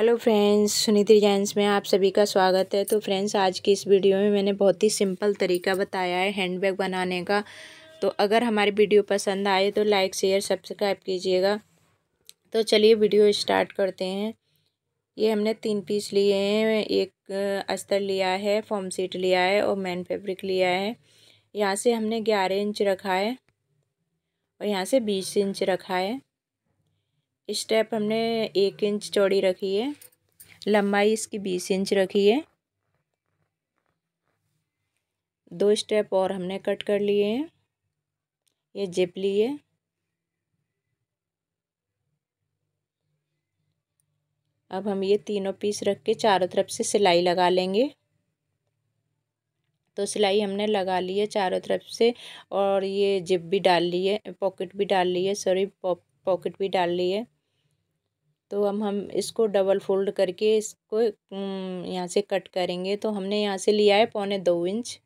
hello friends Suniti Jains में आप सभी का स्वागत है तो फ्रेंड्स आज की इस वीडियो में मैंने बहुत ही सिंपल तरीका बताया है हैंडबैग बनाने का तो अगर हमारी वीडियो पसंद आए तो लाइक शेयर सब्सक्राइब कीजिएगा तो चलिए वीडियो स्टार्ट करते हैं ये हमने तीन पीस लिए हैं एक अस्तर लिया है फॉर्म सीट लिया है और मैन फेब्रिक लिया है यहाँ से हमने ग्यारह इंच रखा है और यहाँ से बीस इंच रखा है स्टेप हमने एक इंच चौड़ी रखी है लंबाई इसकी बीस इंच रखी है दो स्टेप और हमने कट कर लिए हैं ये जिप ली है अब हम ये तीनों पीस रख के चारों तरफ से सिलाई लगा लेंगे तो सिलाई हमने लगा ली है चारों तरफ से और ये जिप भी डाल ली है पॉकेट भी डाल ली है सॉरी पॉकेट भी डाल ली है तो अब हम इसको डबल फोल्ड करके इसको हम्म, यहाँ से कट करेंगे तो हमने यहाँ से लिया है पौने दो इंच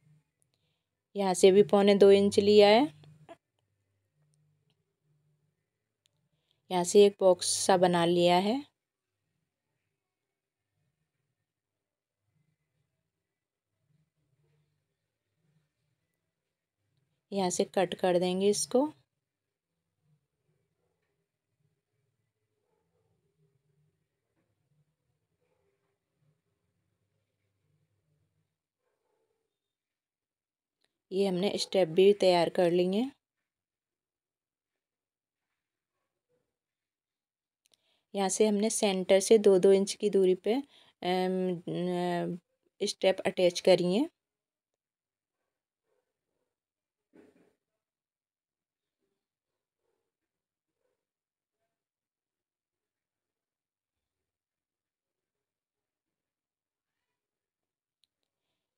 यहाँ से भी पौने दो इंच लिया है यहाँ से एक बॉक्स सा बना लिया है यहाँ से कट कर देंगे इसको ये हमने स्टेप भी तैयार कर लिए यहाँ से हमने सेंटर से दो दो इंच की दूरी पे स्टेप अटैच करिए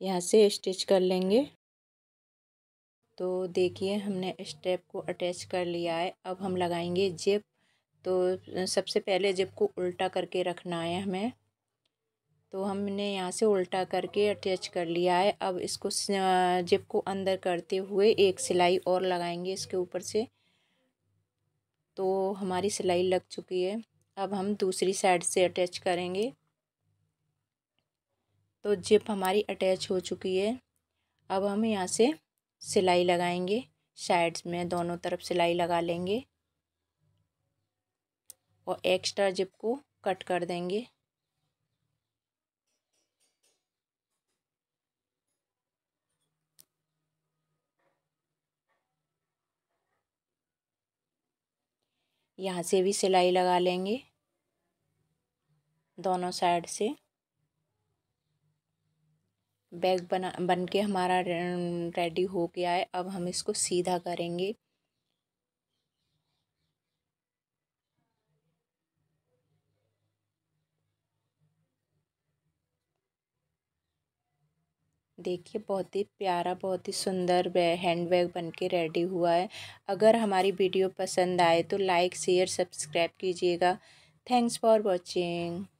यहाँ से स्टिच कर लेंगे तो देखिए हमने स्टेप को अटैच कर लिया है अब हम लगाएंगे जिप तो सबसे पहले जिप को उल्टा करके रखना है हमें तो हमने यहाँ से उल्टा करके अटैच कर लिया है अब इसको जिप को अंदर करते हुए एक सिलाई और लगाएंगे इसके ऊपर से तो हमारी सिलाई लग चुकी है अब हम दूसरी साइड से अटैच करेंगे तो जिप हमारी अटैच हो चुकी है अब हम यहाँ से सिलाई लगाएंगे साइड्स में दोनों तरफ सिलाई लगा लेंगे और एक्स्ट्रा जिप को कट कर देंगे यहाँ से भी सिलाई लगा लेंगे दोनों साइड से बैग बना बन के हमारा रेडी हो गया है अब हम इसको सीधा करेंगे देखिए बहुत ही प्यारा बहुत ही सुंदर हैंड बैग बन के रेडी हुआ है अगर हमारी वीडियो पसंद आए तो लाइक शेयर सब्सक्राइब कीजिएगा थैंक्स फॉर वॉचिंग